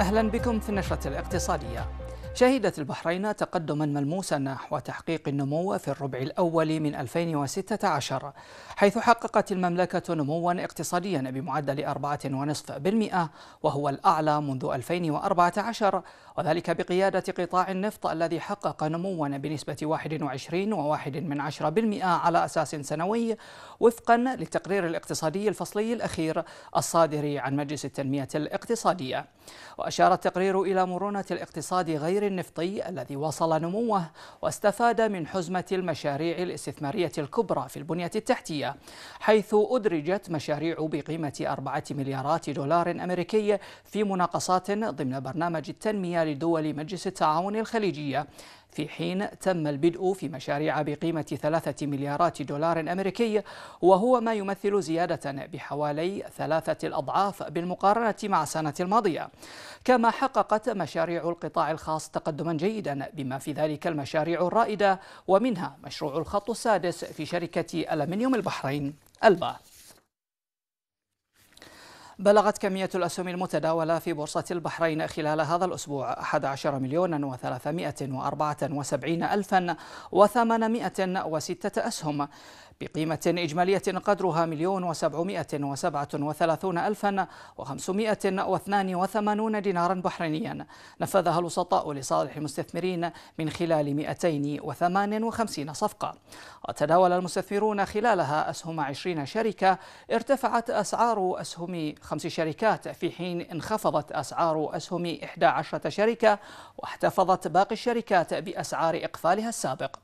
أهلا بكم في النشرة الاقتصادية شهدت البحرين تقدما ملموسا نحو تحقيق النمو في الربع الأول من 2016 حيث حققت المملكة نموا اقتصاديا بمعدل 4.5% وهو الأعلى منذ 2014 وذلك بقيادة قطاع النفط الذي حقق نموا بنسبة 21.1% على أساس سنوي وفقا للتقرير الاقتصادي الفصلي الأخير الصادر عن مجلس التنمية الاقتصادية وأشار التقرير إلى مرونة الاقتصاد غير النفطي الذي وصل نموه واستفاد من حزمة المشاريع الاستثمارية الكبرى في البنية التحتية حيث أدرجت مشاريع بقيمة أربعة مليارات دولار أمريكي في مناقصات ضمن برنامج التنمية لدول مجلس التعاون الخليجية في حين تم البدء في مشاريع بقيمة ثلاثة مليارات دولار أمريكي وهو ما يمثل زيادة بحوالي ثلاثة الأضعاف بالمقارنة مع السنة الماضية كما حققت مشاريع القطاع الخاص تقدما جيدا بما في ذلك المشاريع الرائدة ومنها مشروع الخط السادس في شركة ألمنيوم البحرين ألبا بلغت كمية الأسهم المتداولة في بورصة البحرين خلال هذا الأسبوع 11 مليون و374 ألفا و806 أسهم بقيمة إجمالية قدرها مليون وسبعمائة وسبعة وثلاثون ألفا وخمسمائة واثنان وثمانون دينارا بحرينيا نفذها الوسطاء لصالح المستثمرين من خلال 258 صفقة وتداول المستثمرون خلالها أسهم 20 شركة ارتفعت أسعار أسهم خمس شركات في حين انخفضت أسعار أسهم 11 شركة واحتفظت باقي الشركات بأسعار إقفالها السابق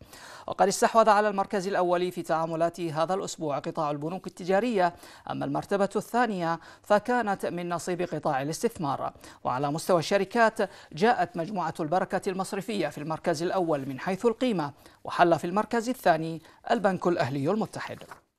وقد استحوذ على المركز الأول في تعاملات هذا الأسبوع قطاع البنوك التجارية أما المرتبة الثانية فكانت من نصيب قطاع الاستثمار وعلى مستوى الشركات جاءت مجموعة البركة المصرفية في المركز الأول من حيث القيمة وحل في المركز الثاني البنك الأهلي المتحد